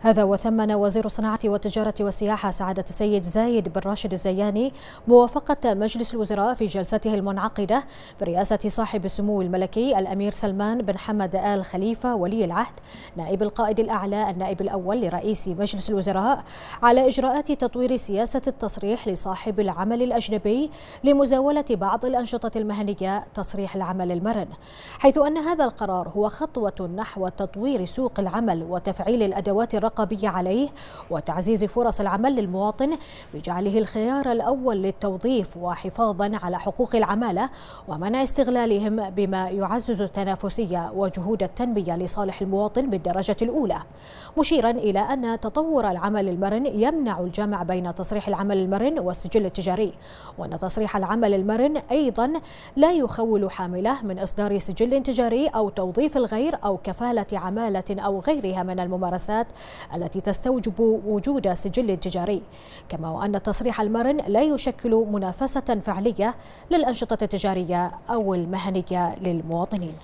هذا وثمن وزير الصناعة والتجارة والسياحة سعادة السيد زايد بن راشد الزياني موافقة مجلس الوزراء في جلسته المنعقدة برئاسة صاحب السمو الملكي الأمير سلمان بن حمد آل خليفة ولي العهد نائب القائد الأعلى النائب الأول لرئيس مجلس الوزراء على إجراءات تطوير سياسة التصريح لصاحب العمل الأجنبي لمزاولة بعض الأنشطة المهنية تصريح العمل المرن حيث أن هذا القرار هو خطوة نحو تطوير سوق العمل وتفعيل الأدوات الرابعة الرقابية عليه وتعزيز فرص العمل للمواطن بجعله الخيار الأول للتوظيف وحفاظا على حقوق العمالة ومنع استغلالهم بما يعزز التنافسية وجهود التنمية لصالح المواطن بالدرجة الأولى مشيرا إلى أن تطور العمل المرن يمنع الجمع بين تصريح العمل المرن والسجل التجاري وأن تصريح العمل المرن أيضا لا يخول حامله من إصدار سجل تجاري أو توظيف الغير أو كفالة عمالة أو غيرها من الممارسات التي تستوجب وجود سجل تجاري كما وأن تصريح المرن لا يشكل منافسة فعلية للأنشطة التجارية أو المهنية للمواطنين